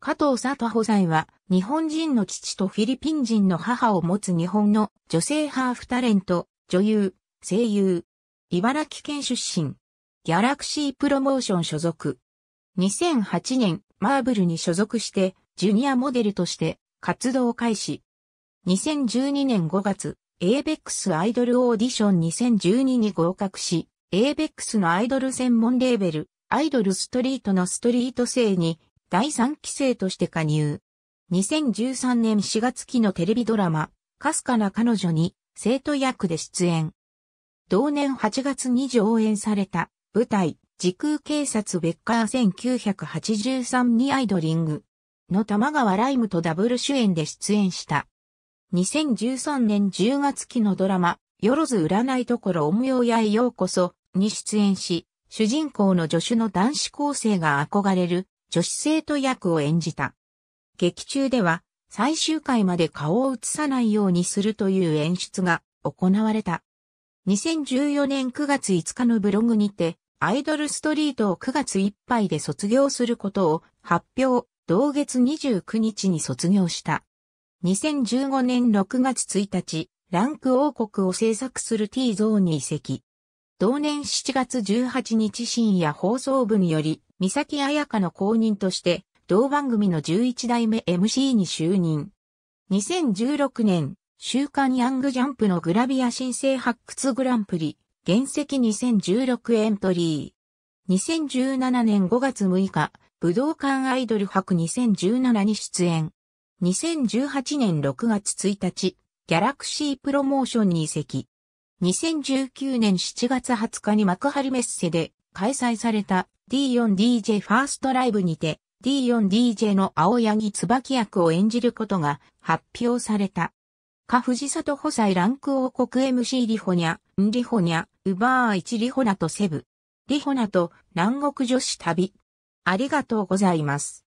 加藤佐藤保在は、日本人の父とフィリピン人の母を持つ日本の女性ハーフタレント、女優、声優。茨城県出身。ギャラクシープロモーション所属。2008年、マーブルに所属して、ジュニアモデルとして活動開始。2012年5月、ABEX アイドルオーディション2012に合格し、ABEX のアイドル専門レーベル、アイドルストリートのストリート制に第3期生として加入。2013年4月期のテレビドラマ、かすかな彼女に生徒役で出演。同年8月に上演された舞台、時空警察ベッカー1983にアイドリングの玉川ライムとダブル主演で出演した。2013年10月期のドラマ、よろず占いところようやへようこそに出演し、主人公の助手の男子高生が憧れる女子生徒役を演じた。劇中では最終回まで顔を映さないようにするという演出が行われた。2014年9月5日のブログにて、アイドルストリートを9月いっぱいで卒業することを発表、同月29日に卒業した。2015年6月1日、ランク王国を制作する T ゾーンに移籍。同年7月18日深夜放送部により、三崎彩香の後任として、同番組の11代目 MC に就任。2016年、週刊ヤングジャンプのグラビア新請発掘グランプリ、原石2016エントリー。2017年5月6日、武道館アイドル博2017に出演。2018年6月1日、ギャラクシープロモーションに移籍。2019年7月20日に幕張メッセで開催された D4DJ ファーストライブにて D4DJ の青柳椿役を演じることが発表された。か藤里補佐ランク王国 MC リホニャ、ンリホニャ、ウバー1リホナとセブ。リホナと南国女子旅。ありがとうございます。